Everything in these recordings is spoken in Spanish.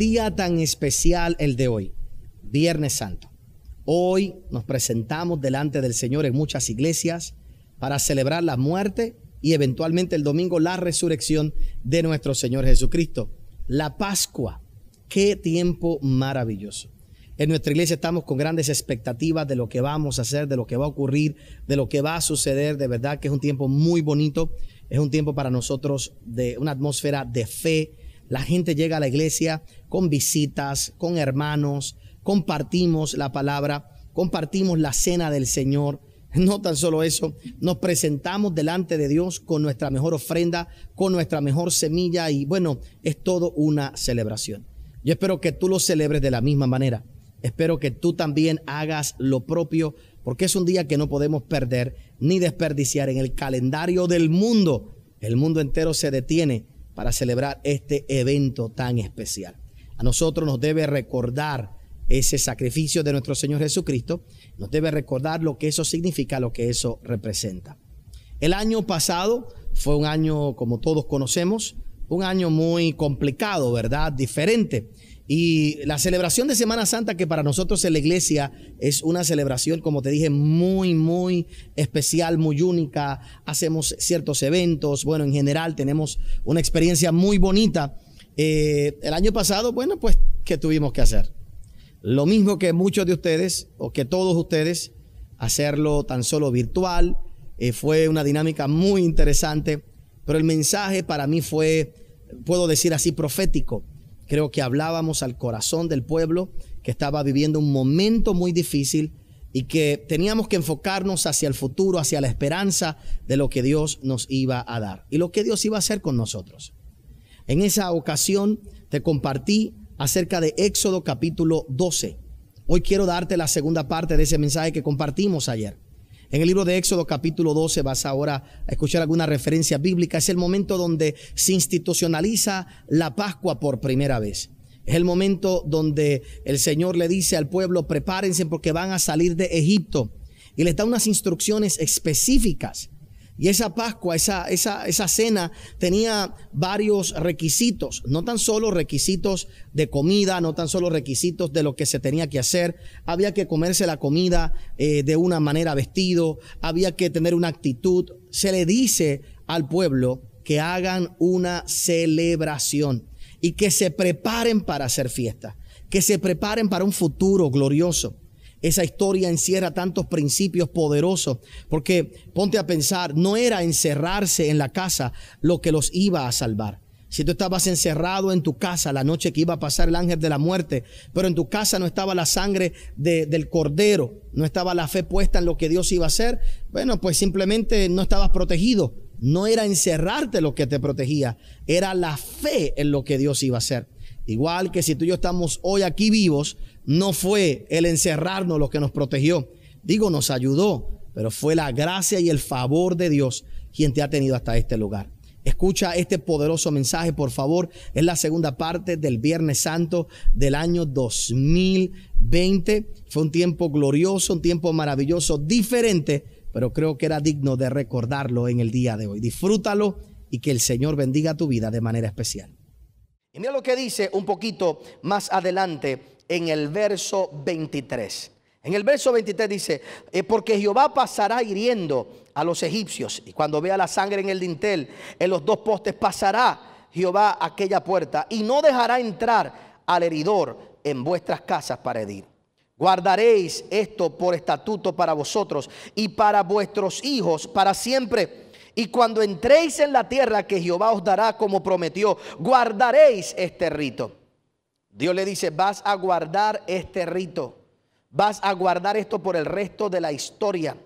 día tan especial el de hoy, Viernes Santo. Hoy nos presentamos delante del Señor en muchas iglesias para celebrar la muerte y eventualmente el domingo la resurrección de nuestro Señor Jesucristo. La Pascua, qué tiempo maravilloso. En nuestra iglesia estamos con grandes expectativas de lo que vamos a hacer, de lo que va a ocurrir, de lo que va a suceder. De verdad que es un tiempo muy bonito, es un tiempo para nosotros de una atmósfera de fe, la gente llega a la iglesia con visitas, con hermanos, compartimos la palabra, compartimos la cena del Señor. No tan solo eso, nos presentamos delante de Dios con nuestra mejor ofrenda, con nuestra mejor semilla y bueno, es todo una celebración. Yo espero que tú lo celebres de la misma manera. Espero que tú también hagas lo propio porque es un día que no podemos perder ni desperdiciar en el calendario del mundo. El mundo entero se detiene para celebrar este evento tan especial. A nosotros nos debe recordar ese sacrificio de nuestro Señor Jesucristo, nos debe recordar lo que eso significa, lo que eso representa. El año pasado fue un año, como todos conocemos, un año muy complicado, ¿verdad? Diferente y la celebración de Semana Santa, que para nosotros en la iglesia es una celebración, como te dije, muy, muy especial, muy única. Hacemos ciertos eventos, bueno, en general tenemos una experiencia muy bonita. Eh, el año pasado, bueno, pues, ¿qué tuvimos que hacer? Lo mismo que muchos de ustedes, o que todos ustedes, hacerlo tan solo virtual. Eh, fue una dinámica muy interesante, pero el mensaje para mí fue, puedo decir así, profético Creo que hablábamos al corazón del pueblo que estaba viviendo un momento muy difícil y que teníamos que enfocarnos hacia el futuro, hacia la esperanza de lo que Dios nos iba a dar y lo que Dios iba a hacer con nosotros. En esa ocasión te compartí acerca de Éxodo capítulo 12. Hoy quiero darte la segunda parte de ese mensaje que compartimos ayer. En el libro de Éxodo capítulo 12 vas ahora a escuchar alguna referencia bíblica. Es el momento donde se institucionaliza la Pascua por primera vez. Es el momento donde el Señor le dice al pueblo, prepárense porque van a salir de Egipto. Y les da unas instrucciones específicas y esa Pascua, esa, esa, esa cena tenía varios requisitos, no tan solo requisitos de comida, no tan solo requisitos de lo que se tenía que hacer, había que comerse la comida eh, de una manera vestido, había que tener una actitud. Se le dice al pueblo que hagan una celebración y que se preparen para hacer fiesta, que se preparen para un futuro glorioso esa historia encierra tantos principios poderosos, porque ponte a pensar, no era encerrarse en la casa lo que los iba a salvar. Si tú estabas encerrado en tu casa la noche que iba a pasar el ángel de la muerte, pero en tu casa no estaba la sangre del cordero, no estaba la fe puesta en lo que Dios iba a hacer, bueno, pues simplemente no estabas protegido. No era encerrarte lo que te protegía, era la fe en lo que Dios iba a hacer. Igual que si tú y yo estamos hoy aquí vivos, no fue el encerrarnos lo que nos protegió. Digo, nos ayudó, pero fue la gracia y el favor de Dios quien te ha tenido hasta este lugar. Escucha este poderoso mensaje, por favor. Es la segunda parte del Viernes Santo del año 2020. Fue un tiempo glorioso, un tiempo maravilloso, diferente, pero creo que era digno de recordarlo en el día de hoy. Disfrútalo y que el Señor bendiga tu vida de manera especial. Y mira lo que dice un poquito más adelante en el verso 23. En el verso 23 dice, eh, porque Jehová pasará hiriendo a los egipcios, y cuando vea la sangre en el dintel, en los dos postes pasará Jehová aquella puerta, y no dejará entrar al heridor en vuestras casas para herir. Guardaréis esto por estatuto para vosotros y para vuestros hijos para siempre. Y cuando entréis en la tierra que Jehová os dará como prometió, guardaréis este rito. Dios le dice, vas a guardar este rito, vas a guardar esto por el resto de la historia.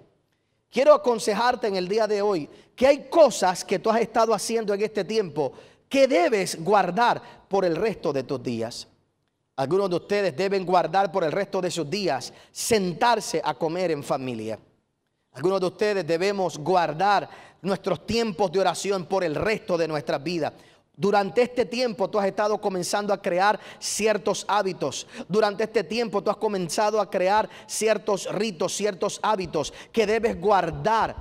Quiero aconsejarte en el día de hoy que hay cosas que tú has estado haciendo en este tiempo que debes guardar por el resto de tus días. Algunos de ustedes deben guardar por el resto de sus días sentarse a comer en familia. Algunos de ustedes debemos guardar nuestros tiempos de oración por el resto de nuestras vidas. Durante este tiempo tú has estado comenzando a crear ciertos hábitos. Durante este tiempo tú has comenzado a crear ciertos ritos, ciertos hábitos que debes guardar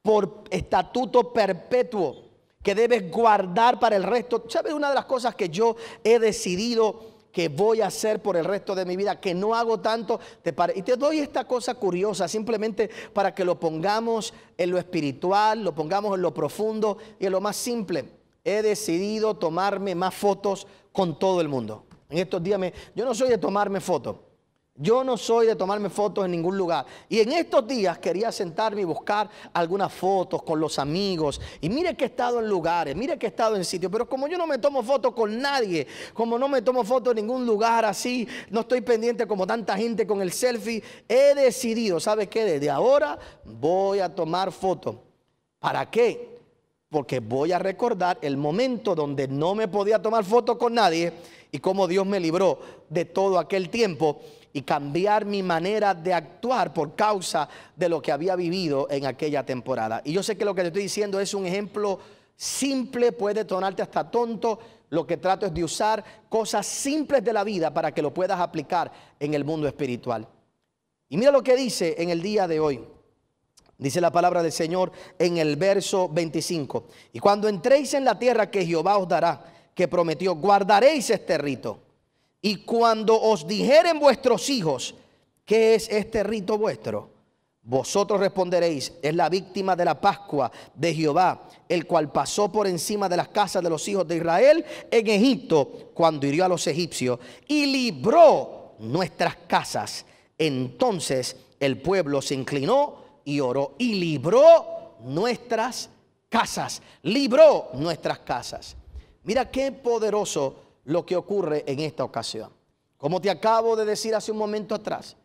por estatuto perpetuo, que debes guardar para el resto. ¿Sabes una de las cosas que yo he decidido que voy a hacer por el resto de mi vida, que no hago tanto? Te y te doy esta cosa curiosa simplemente para que lo pongamos en lo espiritual, lo pongamos en lo profundo y en lo más simple he decidido tomarme más fotos con todo el mundo. En estos días me, yo no soy de tomarme fotos. Yo no soy de tomarme fotos en ningún lugar. Y en estos días quería sentarme y buscar algunas fotos con los amigos. Y mire que he estado en lugares, mire que he estado en sitios. Pero como yo no me tomo fotos con nadie, como no me tomo fotos en ningún lugar así, no estoy pendiente como tanta gente con el selfie, he decidido, ¿sabe qué? Desde ahora voy a tomar fotos. ¿Para qué? porque voy a recordar el momento donde no me podía tomar fotos con nadie y cómo Dios me libró de todo aquel tiempo y cambiar mi manera de actuar por causa de lo que había vivido en aquella temporada. Y yo sé que lo que te estoy diciendo es un ejemplo simple, puede tonarte hasta tonto. Lo que trato es de usar cosas simples de la vida para que lo puedas aplicar en el mundo espiritual. Y mira lo que dice en el día de hoy. Dice la palabra del Señor en el verso 25. Y cuando entréis en la tierra que Jehová os dará, que prometió, guardaréis este rito. Y cuando os dijeren vuestros hijos, ¿qué es este rito vuestro? Vosotros responderéis, es la víctima de la Pascua de Jehová, el cual pasó por encima de las casas de los hijos de Israel en Egipto, cuando hirió a los egipcios, y libró nuestras casas. Entonces el pueblo se inclinó y oró y libró nuestras casas, libró nuestras casas. Mira qué poderoso lo que ocurre en esta ocasión. Como te acabo de decir hace un momento atrás,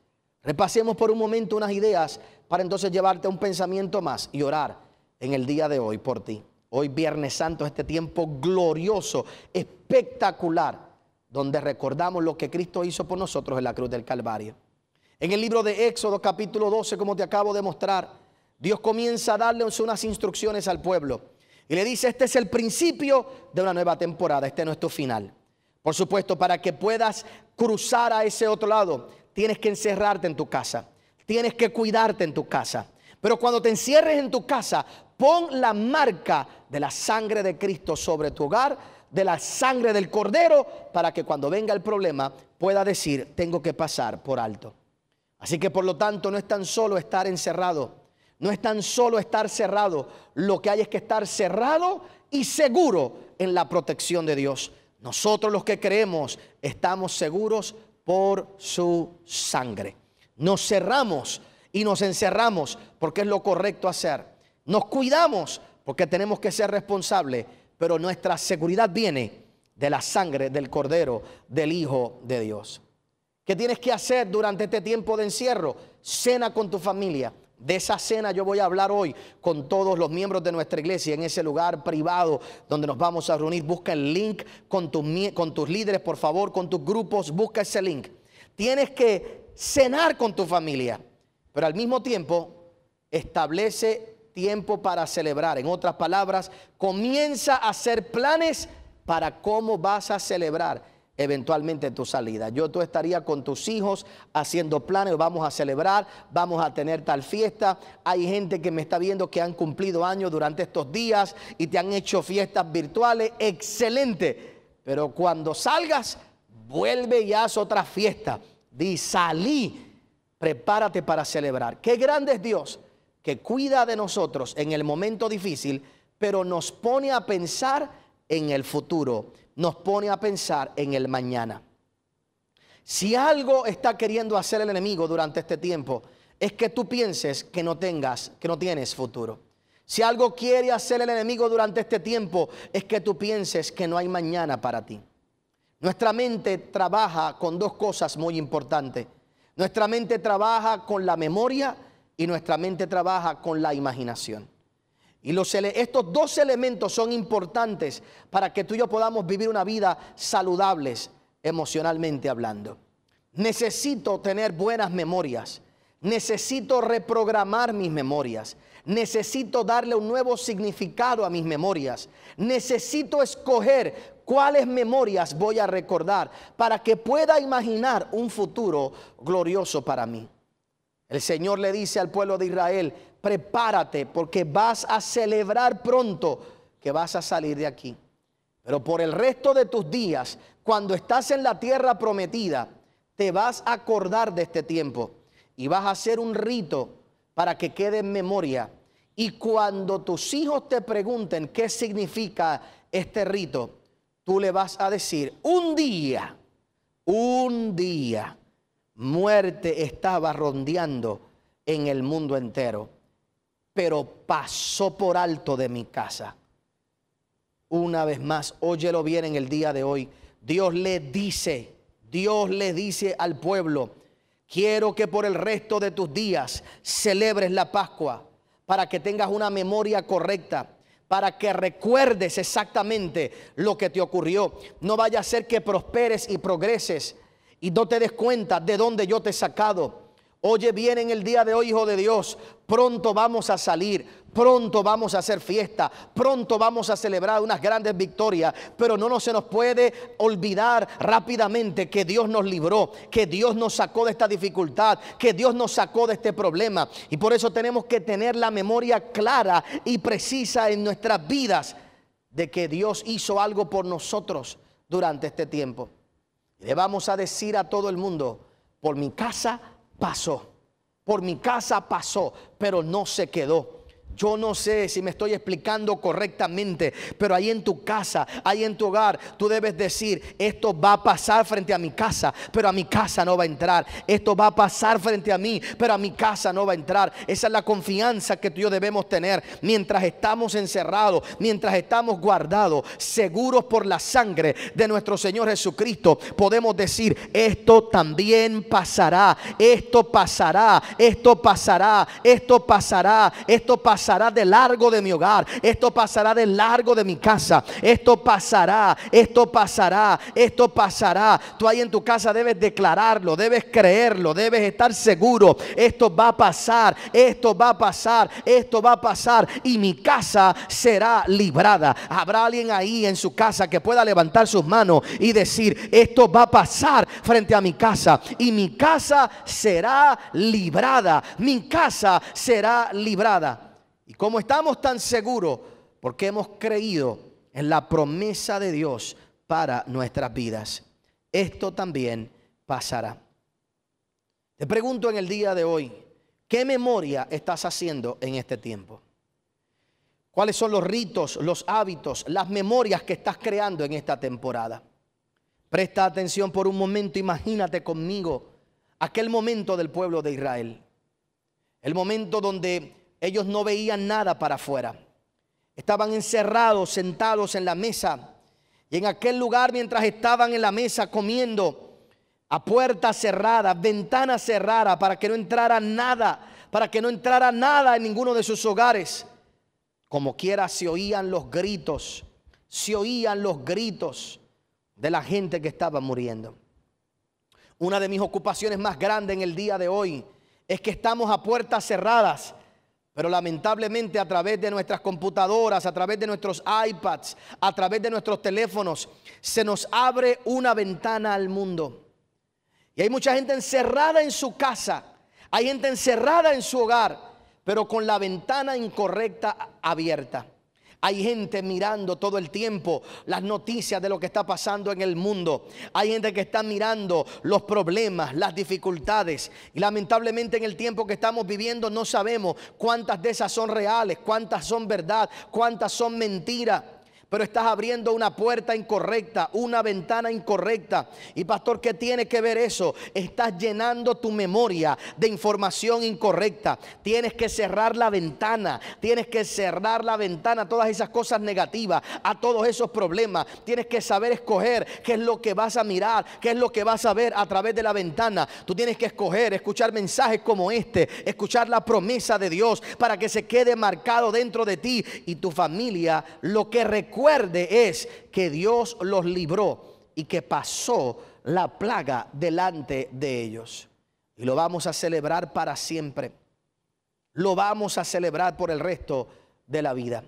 repasemos por un momento unas ideas para entonces llevarte a un pensamiento más y orar en el día de hoy por ti. Hoy Viernes Santo, este tiempo glorioso, espectacular, donde recordamos lo que Cristo hizo por nosotros en la cruz del Calvario. En el libro de Éxodo capítulo 12, como te acabo de mostrar, Dios comienza a darle unas instrucciones al pueblo. Y le dice, este es el principio de una nueva temporada, este no es tu final. Por supuesto, para que puedas cruzar a ese otro lado, tienes que encerrarte en tu casa, tienes que cuidarte en tu casa. Pero cuando te encierres en tu casa, pon la marca de la sangre de Cristo sobre tu hogar, de la sangre del cordero, para que cuando venga el problema pueda decir, tengo que pasar por alto. Así que por lo tanto no es tan solo estar encerrado, no es tan solo estar cerrado, lo que hay es que estar cerrado y seguro en la protección de Dios. Nosotros los que creemos estamos seguros por su sangre. Nos cerramos y nos encerramos porque es lo correcto hacer. Nos cuidamos porque tenemos que ser responsables, pero nuestra seguridad viene de la sangre del Cordero, del Hijo de Dios. ¿Qué tienes que hacer durante este tiempo de encierro? Cena con tu familia. De esa cena yo voy a hablar hoy con todos los miembros de nuestra iglesia en ese lugar privado donde nos vamos a reunir. Busca el link con tus, con tus líderes, por favor, con tus grupos. Busca ese link. Tienes que cenar con tu familia, pero al mismo tiempo establece tiempo para celebrar. En otras palabras, comienza a hacer planes para cómo vas a celebrar eventualmente tu salida. Yo tú estaría con tus hijos haciendo planes, vamos a celebrar, vamos a tener tal fiesta. Hay gente que me está viendo que han cumplido años durante estos días y te han hecho fiestas virtuales, excelente. Pero cuando salgas, vuelve y haz otra fiesta. Di, salí, prepárate para celebrar. Qué grande es Dios que cuida de nosotros en el momento difícil, pero nos pone a pensar en el futuro nos pone a pensar en el mañana. Si algo está queriendo hacer el enemigo durante este tiempo, es que tú pienses que no tengas, que no tienes futuro. Si algo quiere hacer el enemigo durante este tiempo, es que tú pienses que no hay mañana para ti. Nuestra mente trabaja con dos cosas muy importantes. Nuestra mente trabaja con la memoria y nuestra mente trabaja con la imaginación. Y estos dos elementos son importantes para que tú y yo podamos vivir una vida saludables emocionalmente hablando. Necesito tener buenas memorias. Necesito reprogramar mis memorias. Necesito darle un nuevo significado a mis memorias. Necesito escoger cuáles memorias voy a recordar para que pueda imaginar un futuro glorioso para mí. El Señor le dice al pueblo de Israel, prepárate porque vas a celebrar pronto que vas a salir de aquí. Pero por el resto de tus días, cuando estás en la tierra prometida, te vas a acordar de este tiempo y vas a hacer un rito para que quede en memoria. Y cuando tus hijos te pregunten qué significa este rito, tú le vas a decir, un día, un día, muerte estaba rondeando en el mundo entero pero pasó por alto de mi casa. Una vez más, óyelo bien en el día de hoy. Dios le dice, Dios le dice al pueblo, quiero que por el resto de tus días celebres la Pascua para que tengas una memoria correcta para que recuerdes exactamente lo que te ocurrió. No vaya a ser que prosperes y progreses y no te des cuenta de dónde yo te he sacado. Oye bien en el día de hoy, hijo de Dios, pronto vamos a salir, pronto vamos a hacer fiesta, pronto vamos a celebrar unas grandes victorias, pero no, nos se nos puede olvidar rápidamente que Dios nos libró, que Dios nos sacó de esta dificultad, que Dios nos sacó de este problema. Y por eso tenemos que tener la memoria clara y precisa en nuestras vidas de que Dios hizo algo por nosotros durante este tiempo. le vamos a decir a todo el mundo, por mi casa, pasó. Por mi casa pasó, pero no se quedó. Yo no sé si me estoy explicando correctamente, pero ahí en tu casa, ahí en tu hogar, tú debes decir, esto va a pasar frente a mi casa, pero a mi casa no va a entrar. Esto va a pasar frente a mí, pero a mi casa no va a entrar. Esa es la confianza que tú y yo debemos tener mientras estamos encerrados, mientras estamos guardados, seguros por la sangre de nuestro Señor Jesucristo. Podemos decir, esto también pasará, esto pasará, esto pasará, esto pasará, esto pasará pasará de largo de mi hogar, esto pasará de largo de mi casa, esto pasará, esto pasará, esto pasará. Tú ahí en tu casa debes declararlo, debes creerlo, debes estar seguro. Esto va a pasar, esto va a pasar, esto va a pasar y mi casa será librada. Habrá alguien ahí en su casa que pueda levantar sus manos y decir, esto va a pasar frente a mi casa y mi casa será librada, mi casa será librada. ¿Y como estamos tan seguros? Porque hemos creído en la promesa de Dios para nuestras vidas. Esto también pasará. Te pregunto en el día de hoy, ¿qué memoria estás haciendo en este tiempo? ¿Cuáles son los ritos, los hábitos, las memorias que estás creando en esta temporada? Presta atención por un momento, imagínate conmigo aquel momento del pueblo de Israel. El momento donde ellos no veían nada para afuera. Estaban encerrados, sentados en la mesa. Y en aquel lugar, mientras estaban en la mesa comiendo, a puertas cerradas, ventana cerrada, para que no entrara nada, para que no entrara nada en ninguno de sus hogares. Como quiera, se oían los gritos, se oían los gritos de la gente que estaba muriendo. Una de mis ocupaciones más grandes en el día de hoy es que estamos a puertas cerradas pero lamentablemente a través de nuestras computadoras, a través de nuestros iPads, a través de nuestros teléfonos, se nos abre una ventana al mundo. Y hay mucha gente encerrada en su casa, hay gente encerrada en su hogar, pero con la ventana incorrecta abierta. Hay gente mirando todo el tiempo las noticias de lo que está pasando en el mundo. Hay gente que está mirando los problemas, las dificultades. Y lamentablemente en el tiempo que estamos viviendo no sabemos cuántas de esas son reales, cuántas son verdad, cuántas son mentiras pero estás abriendo una puerta incorrecta, una ventana incorrecta. Y pastor, ¿qué tiene que ver eso? Estás llenando tu memoria de información incorrecta. Tienes que cerrar la ventana, tienes que cerrar la ventana a todas esas cosas negativas, a todos esos problemas. Tienes que saber escoger qué es lo que vas a mirar, qué es lo que vas a ver a través de la ventana. Tú tienes que escoger, escuchar mensajes como este, escuchar la promesa de Dios para que se quede marcado dentro de ti y tu familia lo que recuerda recuerde es que Dios los libró y que pasó la plaga delante de ellos. Y lo vamos a celebrar para siempre. Lo vamos a celebrar por el resto de la vida.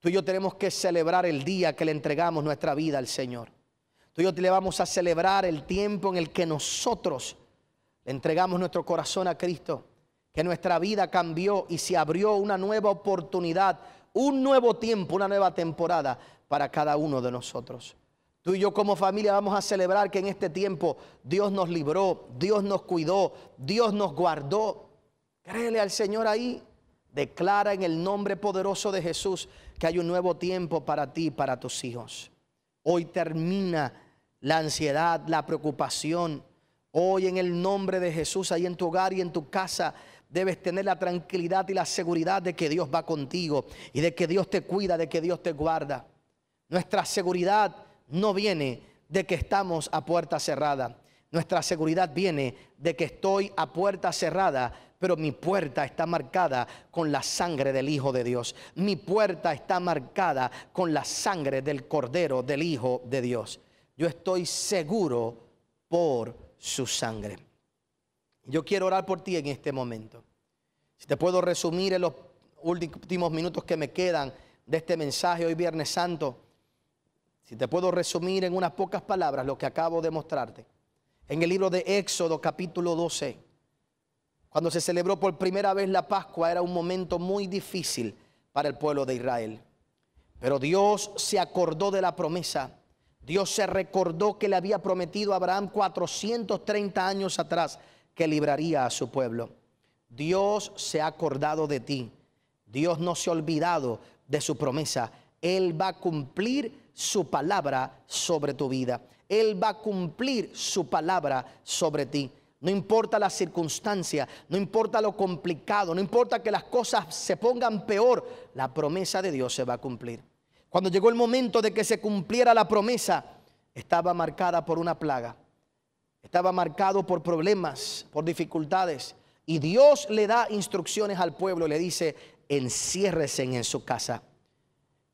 Tú y yo tenemos que celebrar el día que le entregamos nuestra vida al Señor. Tú y yo le vamos a celebrar el tiempo en el que nosotros le entregamos nuestro corazón a Cristo. Que nuestra vida cambió y se abrió una nueva oportunidad un nuevo tiempo, una nueva temporada para cada uno de nosotros. Tú y yo como familia vamos a celebrar que en este tiempo Dios nos libró, Dios nos cuidó, Dios nos guardó. Créele al Señor ahí. Declara en el nombre poderoso de Jesús que hay un nuevo tiempo para ti, para tus hijos. Hoy termina la ansiedad, la preocupación. Hoy en el nombre de Jesús, ahí en tu hogar y en tu casa, debes tener la tranquilidad y la seguridad de que Dios va contigo y de que Dios te cuida, de que Dios te guarda. Nuestra seguridad no viene de que estamos a puerta cerrada. Nuestra seguridad viene de que estoy a puerta cerrada, pero mi puerta está marcada con la sangre del Hijo de Dios. Mi puerta está marcada con la sangre del Cordero del Hijo de Dios. Yo estoy seguro por su sangre. Yo quiero orar por ti en este momento. Si te puedo resumir en los últimos minutos que me quedan de este mensaje hoy Viernes Santo, si te puedo resumir en unas pocas palabras lo que acabo de mostrarte. En el libro de Éxodo capítulo 12, cuando se celebró por primera vez la Pascua, era un momento muy difícil para el pueblo de Israel. Pero Dios se acordó de la promesa. Dios se recordó que le había prometido a Abraham 430 años atrás que libraría a su pueblo. Dios se ha acordado de ti. Dios no se ha olvidado de su promesa. Él va a cumplir su palabra sobre tu vida. Él va a cumplir su palabra sobre ti. No importa la circunstancia, no importa lo complicado, no importa que las cosas se pongan peor, la promesa de Dios se va a cumplir. Cuando llegó el momento de que se cumpliera la promesa, estaba marcada por una plaga. Estaba marcado por problemas, por dificultades. Y Dios le da instrucciones al pueblo, le dice, enciérrese en su casa.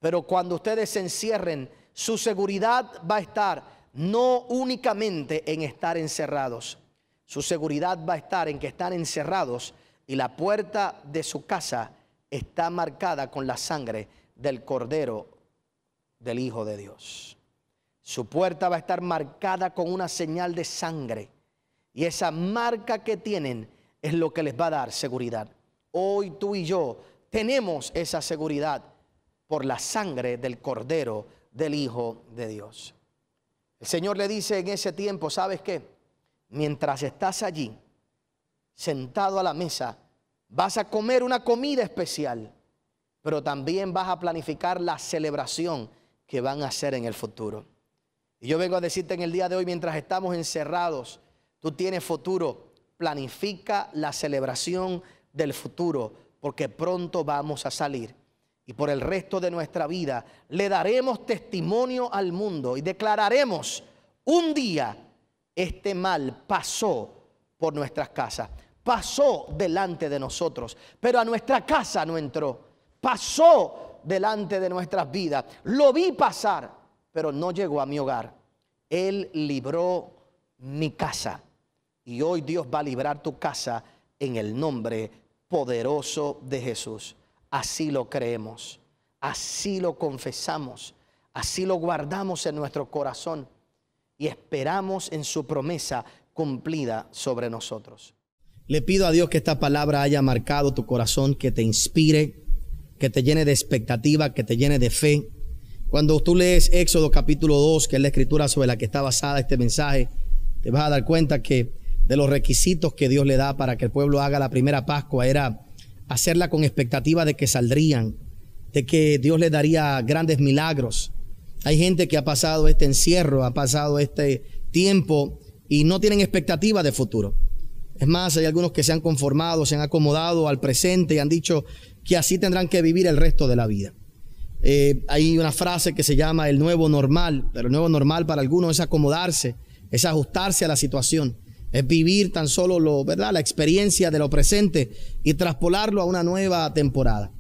Pero cuando ustedes se encierren, su seguridad va a estar no únicamente en estar encerrados. Su seguridad va a estar en que están encerrados y la puerta de su casa está marcada con la sangre del Cordero del Hijo de Dios. Su puerta va a estar marcada con una señal de sangre. Y esa marca que tienen es lo que les va a dar seguridad. Hoy tú y yo tenemos esa seguridad por la sangre del Cordero del Hijo de Dios. El Señor le dice en ese tiempo, ¿sabes qué? Mientras estás allí, sentado a la mesa, vas a comer una comida especial, pero también vas a planificar la celebración que van a hacer en el futuro. Y yo vengo a decirte en el día de hoy, mientras estamos encerrados, tú tienes futuro. Planifica la celebración del futuro, porque pronto vamos a salir. Y por el resto de nuestra vida le daremos testimonio al mundo y declararemos, un día este mal pasó por nuestras casas, pasó delante de nosotros, pero a nuestra casa no entró, pasó delante de nuestras vidas, lo vi pasar pero no llegó a mi hogar. Él libró mi casa. Y hoy Dios va a librar tu casa en el nombre poderoso de Jesús. Así lo creemos, así lo confesamos, así lo guardamos en nuestro corazón y esperamos en su promesa cumplida sobre nosotros. Le pido a Dios que esta palabra haya marcado tu corazón, que te inspire, que te llene de expectativa, que te llene de fe, cuando tú lees Éxodo capítulo 2, que es la escritura sobre la que está basada este mensaje, te vas a dar cuenta que de los requisitos que Dios le da para que el pueblo haga la primera Pascua era hacerla con expectativa de que saldrían, de que Dios le daría grandes milagros. Hay gente que ha pasado este encierro, ha pasado este tiempo y no tienen expectativa de futuro. Es más, hay algunos que se han conformado, se han acomodado al presente y han dicho que así tendrán que vivir el resto de la vida. Eh, hay una frase que se llama el nuevo normal, pero el nuevo normal para algunos es acomodarse, es ajustarse a la situación, es vivir tan solo lo, la experiencia de lo presente y traspolarlo a una nueva temporada.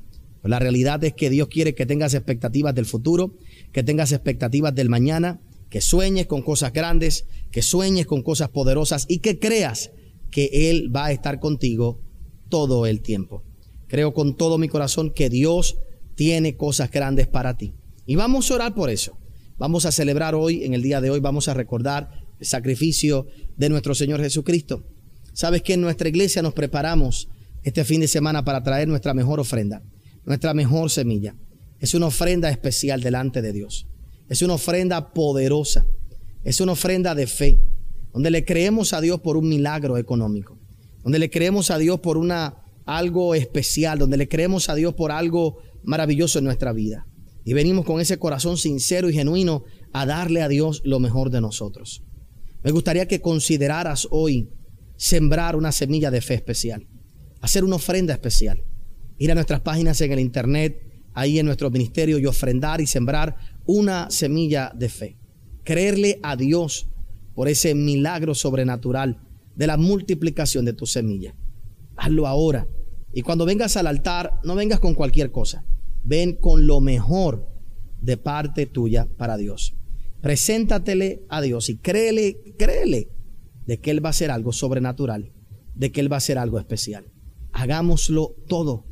la realidad es que Dios quiere que tengas expectativas del futuro, que tengas expectativas del mañana, que sueñes con cosas grandes, que sueñes con cosas poderosas y que creas que Él va a estar contigo todo el tiempo. Creo con todo mi corazón que Dios tiene cosas grandes para ti. Y vamos a orar por eso. Vamos a celebrar hoy, en el día de hoy, vamos a recordar el sacrificio de nuestro Señor Jesucristo. Sabes que en nuestra iglesia nos preparamos este fin de semana para traer nuestra mejor ofrenda, nuestra mejor semilla. Es una ofrenda especial delante de Dios. Es una ofrenda poderosa. Es una ofrenda de fe, donde le creemos a Dios por un milagro económico, donde le creemos a Dios por una algo especial, donde le creemos a Dios por algo maravilloso en nuestra vida. Y venimos con ese corazón sincero y genuino a darle a Dios lo mejor de nosotros. Me gustaría que consideraras hoy sembrar una semilla de fe especial, hacer una ofrenda especial, ir a nuestras páginas en el internet, ahí en nuestro ministerio y ofrendar y sembrar una semilla de fe. Creerle a Dios por ese milagro sobrenatural de la multiplicación de tu semilla. Hazlo ahora. Y cuando vengas al altar, no vengas con cualquier cosa ven con lo mejor de parte tuya para Dios. Preséntatele a Dios y créele, créele de que Él va a hacer algo sobrenatural, de que Él va a hacer algo especial. Hagámoslo todo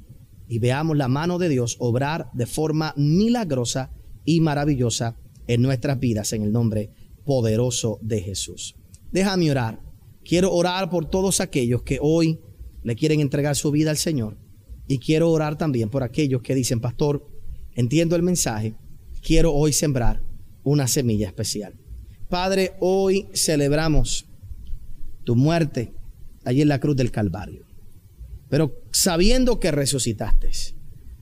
y veamos la mano de Dios obrar de forma milagrosa y maravillosa en nuestras vidas en el nombre poderoso de Jesús. Déjame orar. Quiero orar por todos aquellos que hoy le quieren entregar su vida al Señor y quiero orar también por aquellos que dicen, pastor, entiendo el mensaje, quiero hoy sembrar una semilla especial. Padre, hoy celebramos tu muerte allí en la cruz del Calvario, pero sabiendo que resucitaste,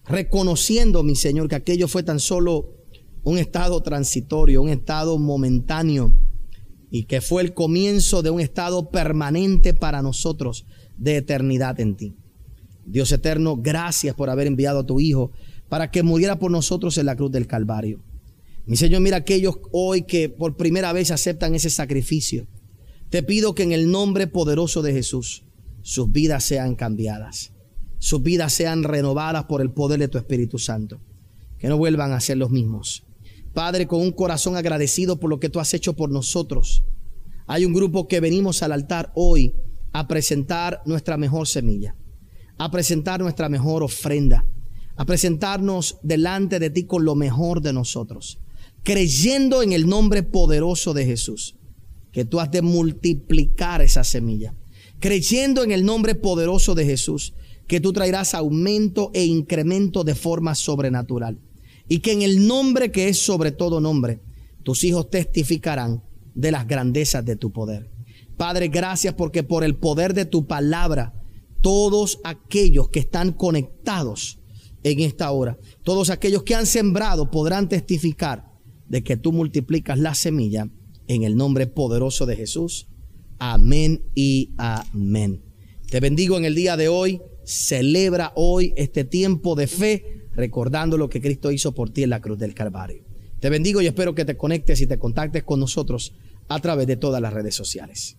reconociendo, mi Señor, que aquello fue tan solo un estado transitorio, un estado momentáneo, y que fue el comienzo de un estado permanente para nosotros de eternidad en ti. Dios eterno, gracias por haber enviado a tu Hijo para que muriera por nosotros en la cruz del Calvario. Mi Señor, mira aquellos hoy que por primera vez aceptan ese sacrificio. Te pido que en el nombre poderoso de Jesús sus vidas sean cambiadas, sus vidas sean renovadas por el poder de tu Espíritu Santo, que no vuelvan a ser los mismos. Padre, con un corazón agradecido por lo que tú has hecho por nosotros, hay un grupo que venimos al altar hoy a presentar nuestra mejor semilla a presentar nuestra mejor ofrenda, a presentarnos delante de ti con lo mejor de nosotros, creyendo en el nombre poderoso de Jesús, que tú has de multiplicar esa semilla, creyendo en el nombre poderoso de Jesús, que tú traerás aumento e incremento de forma sobrenatural, y que en el nombre que es sobre todo nombre, tus hijos testificarán de las grandezas de tu poder. Padre, gracias porque por el poder de tu palabra, todos aquellos que están conectados en esta hora, todos aquellos que han sembrado podrán testificar de que tú multiplicas la semilla en el nombre poderoso de Jesús. Amén y amén. Te bendigo en el día de hoy. Celebra hoy este tiempo de fe recordando lo que Cristo hizo por ti en la cruz del Calvario. Te bendigo y espero que te conectes y te contactes con nosotros a través de todas las redes sociales.